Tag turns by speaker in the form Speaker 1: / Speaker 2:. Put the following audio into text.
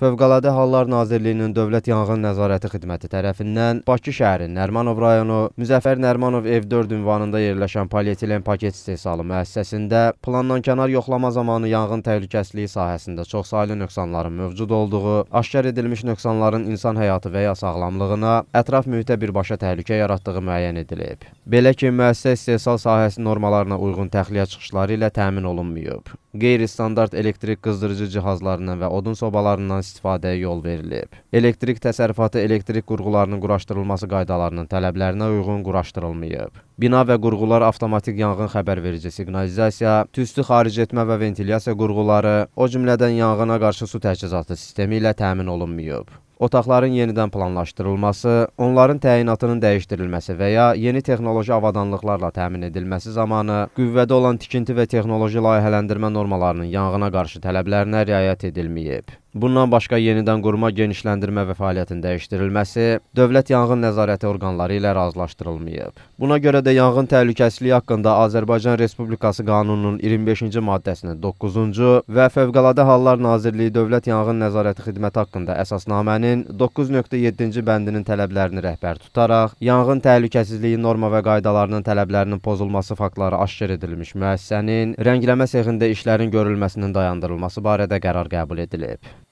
Speaker 1: Fövqəladə Hallar Nazirliyinin Dövlət Yanğın Nəzarəti Xidməti tərəfindən Bakı şəhəri Nərmanov rayonu Müzəffər Nərmanov ev 4 ünvanında yerləşən polietilen paket istehsalı müəssisəsində plandan kənar yoxlama zamanı yanğın təhlükəsizliyi sahəsində çoxsaylı nöqsanların mövcud olduğu, aşkar edilmiş nöqsanların insan həyatı və ya sağlamlığına, ətraf mühitə birbaşa təhlükə yaratdığı müəyyən edilib. Belə ki, müəssisə istehsal sahəsi normalarına uyğun təxliyə çıxışları ilə təmin olunmayıb qeyri-standart elektrik qızdırıcı cihazlarından və odun sobalarından istifadəyə yol verilib. Elektrik təsərrüfatı elektrik qurğularının quraşdırılması qaydalarının tələblərinə uyğun quraşdırılmayıb. Bina və qurğular avtomatik yanğın xəbərverici siqnalizasiya, tüstü xaric etmə və ventilyasiya qurğuları, o cümlədən yanğına qarşı su təchizatı sistemi ilə təmin olunmayıb. Otaqların yenidən planlaşdırılması, onların təyinatının dəyişdirilməsi və ya yeni texnoloji avadanlıqlarla təmin edilməsi zamanı qüvvədə olan tikinti və texnoloji layihələndirmə normalarının yanğına qarşı tələblərinə riayət edilməyib. Bundan başqa yenidən qurma genişləndirmə və fəaliyyətin dəyişdirilməsi dövlət yanğın nəzarəti orqanları ilə razılaşdırılmayıb. Buna görə də yanğın təhlükəsizliyi haqqında Azərbaycan Respublikası qanununun 25-ci maddəsinin 9-cu və Fövqəladə Hallar Nazirliyi Dövlət Yanğın Nəzarəti Xidməti haqqında əsasnamənin 9.7-ci bəndinin tələblərini rəhbər tutaraq yanğın təhlükəsizliyi norma və qaydalarının tələblərinin pozulması faktları aşkar edilmiş müəssisənin rəngləmə sexində işlərin görülməsinin dayandırılması barədə qərar qəbul edilib.